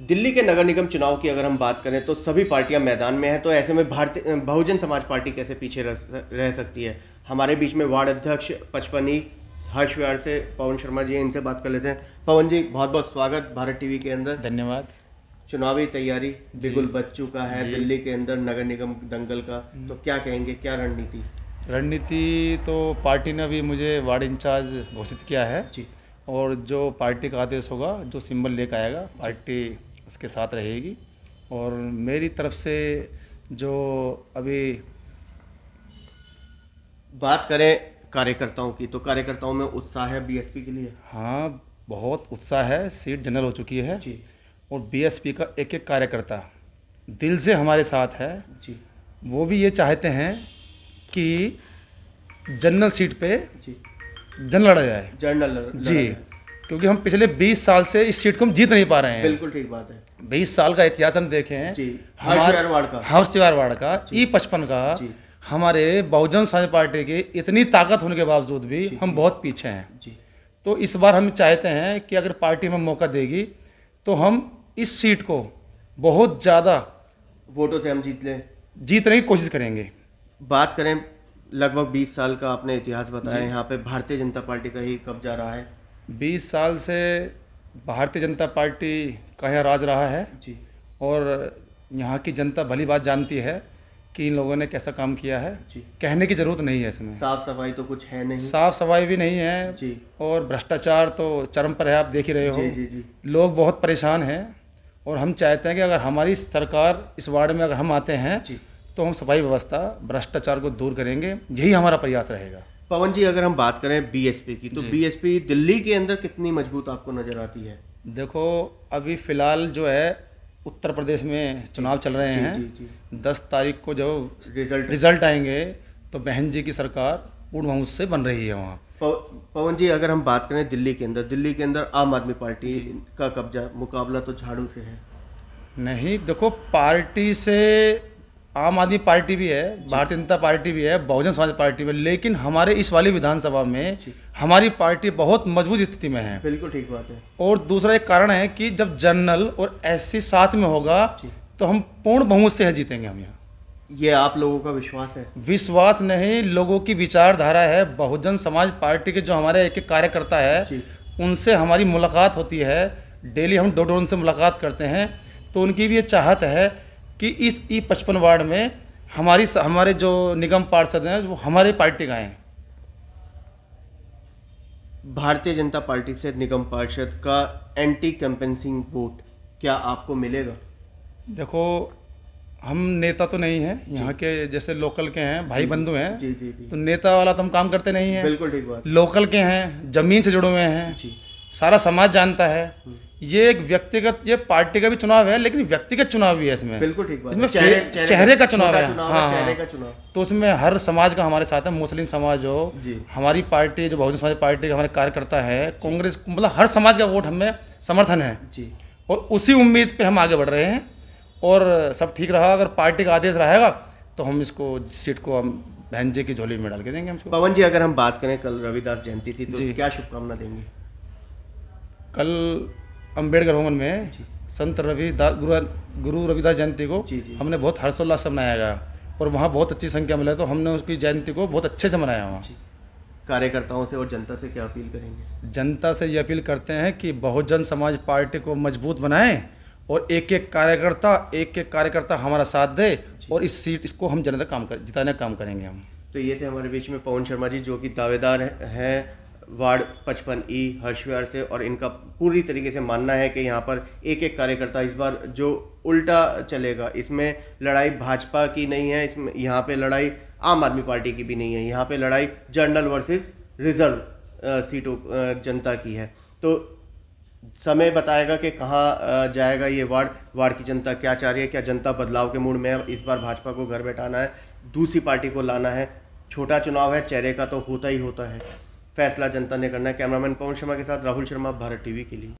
दिल्ली के नगर निगम चुनाव की अगर हम बात करें तो सभी पार्टियां मैदान में हैं तो ऐसे में भारतीय बहुजन समाज पार्टी कैसे पीछे रह सकती है हमारे बीच में वार्ड अध्यक्ष पचपनी हर्ष विहार से पवन शर्मा जी इनसे बात कर लेते हैं पवन जी बहुत बहुत स्वागत भारत टीवी के अंदर धन्यवाद चुनावी तैयारी बिल्कुल बच चुका है दिल्ली के अंदर नगर निगम दंगल का हम्म। तो क्या कहेंगे क्या रणनीति रणनीति तो पार्टी ने अभी मुझे वार्ड इंचार्ज घोषित किया है जी और जो पार्टी का आदेश होगा जो सिंबल ले आएगा पार्टी उसके साथ रहेगी और मेरी तरफ से जो अभी बात करें कार्यकर्ताओं की तो कार्यकर्ताओं में उत्साह है बीएसपी के लिए हाँ बहुत उत्साह है सीट जनरल हो चुकी है जी और बीएसपी का एक एक कार्यकर्ता दिल से हमारे साथ है जी वो भी ये चाहते हैं कि जनरल सीट पे जी जन लड़ा जाए जनरल जी क्योंकि हम पिछले 20 साल से इस सीट को हम जीत नहीं पा रहे हैं बिल्कुल ठीक बात है 20 साल का इतिहास हम देखे हैं हर्ष वार्ड का ई पचपन का हमारे बहुजन समाज पार्टी की इतनी ताकत होने के बावजूद भी हम बहुत पीछे हैं तो इस बार हम चाहते हैं कि अगर पार्टी हमें मौका देगी तो हम इस सीट को बहुत ज़्यादा वोटों से हम जीत लें जीतने की कोशिश करेंगे बात करें लगभग 20 साल का आपने इतिहास बताया यहाँ पे भारतीय जनता पार्टी का ही कब्जा रहा है 20 साल से भारतीय जनता पार्टी का यहाँ राज रहा है जी और यहाँ की जनता भली बात जानती है कि इन लोगों ने कैसा काम किया है कहने की ज़रूरत नहीं है इसमें साफ सफाई तो कुछ है नहीं साफ सफाई भी नहीं है जी और भ्रष्टाचार तो चरम पर है आप देख ही रहे हो जी, जी, जी। लोग बहुत परेशान हैं और हम चाहते हैं कि अगर हमारी सरकार इस वार्ड में अगर हम आते हैं तो हम सफाई व्यवस्था भ्रष्टाचार को दूर करेंगे यही हमारा प्रयास रहेगा पवन जी अगर हम बात करें बीएसपी की तो बीएसपी दिल्ली के अंदर कितनी मजबूत आपको नज़र आती है देखो अभी फ़िलहाल जो है उत्तर प्रदेश में चुनाव चल रहे जी, हैं दस तारीख को जब रिजल्ट रिजल्ट आएंगे तो बहन जी की सरकार पूर्ण बहुमत से बन रही है वहाँ पवन जी अगर हम बात करें दिल्ली के अंदर दिल्ली के अंदर आम आदमी पार्टी का कब्जा मुकाबला तो झाड़ू से है नहीं देखो पार्टी से आम आदमी पार्टी भी है भारतीय जनता पार्टी भी है बहुजन समाज पार्टी भी है लेकिन हमारे इस वाली विधानसभा में हमारी पार्टी बहुत मजबूत स्थिति में है बिल्कुल ठीक बात है और दूसरा एक कारण है कि जब जनरल और एस साथ में होगा तो हम पूर्ण बहुमत से हैं जीतेंगे हम यहाँ ये आप लोगों का विश्वास है विश्वास नहीं लोगों की विचारधारा है बहुजन समाज पार्टी के जो हमारे एक एक कार्यकर्ता है उनसे हमारी मुलाकात होती है डेली हम डोडोन से मुलाकात करते हैं तो उनकी भी ये चाहत है कि इस ई पचपन वार्ड में हमारी हमारे जो निगम पार्षद हैं वो हमारे पार्टी का हैं भारतीय जनता पार्टी से निगम पार्षद का एंटी कैंपेंसिंग वोट क्या आपको मिलेगा देखो हम नेता तो नहीं हैं यहाँ के जैसे लोकल के हैं भाई बंधु हैं जी, जी, जी। तो नेता वाला तो हम काम करते नहीं हैं बिल्कुल ठीक बात लोकल के हैं ज़मीन से जुड़े हुए हैं सारा समाज जानता है हम्म। ये एक व्यक्तिगत ये पार्टी का भी चुनाव है लेकिन व्यक्तिगत चुनाव भी है इसमें बिल्कुल ठीक बात इसमें चेहरे, चेहरे, चेहरे का चुनाव है चुनाव हाँ, चेहरे हाँ। का चुनाव तो उसमें हर समाज का हमारे साथ है मुस्लिम समाज हो हमारी पार्टी जो बहुजन समाज पार्टी का हमारे कार्यकर्ता है कांग्रेस मतलब हर समाज का वोट हमें समर्थन है जी और उसी उम्मीद पर हम आगे बढ़ रहे हैं और सब ठीक रहा अगर पार्टी का आदेश रहेगा तो हम इसको सीट को हम बहन जी की झोली में डाल के देंगे हम पवन जी अगर हम बात करें कल रविदास जयंती थी तो क्या शुभकामना देंगे कल अम्बेडकर भवन में संत रवि गुरु गुरु रविदास जयंती को हमने बहुत हर्षोल्लास से मनाया गया और वहाँ बहुत अच्छी संख्या मिला तो हमने उसकी जयंती को बहुत अच्छे से मनाया वहाँ कार्यकर्ताओं से और जनता से क्या अपील करेंगे जनता से ये अपील करते हैं कि बहुजन समाज पार्टी को मजबूत बनाए और एक एक कार्यकर्ता एक एक कार्यकर्ता हमारा साथ दे और इस सीट इसको हम जनता काम कर जिताने का काम करेंगे हम तो ये थे हमारे बीच में पवन शर्मा जी जो कि दावेदार हैं वार्ड पचपन ई हर्षविहार से और इनका पूरी तरीके से मानना है कि यहाँ पर एक एक कार्यकर्ता इस बार जो उल्टा चलेगा इसमें लड़ाई भाजपा की नहीं है इसमें यहाँ पे लड़ाई आम आदमी पार्टी की भी नहीं है यहाँ पे लड़ाई जनरल वर्सेस रिजर्व सीटों जनता की है तो समय बताएगा कि कहाँ जाएगा ये वार्ड वार्ड की जनता क्या चाह रही है क्या जनता बदलाव के मूड में है इस बार भाजपा को घर बैठाना है दूसरी पार्टी को लाना है छोटा चुनाव है चेहरे का तो होता ही होता है फैसला जनता ने करना है कैमरामैन पवन शर्मा के साथ राहुल शर्मा भारत टीवी के लिए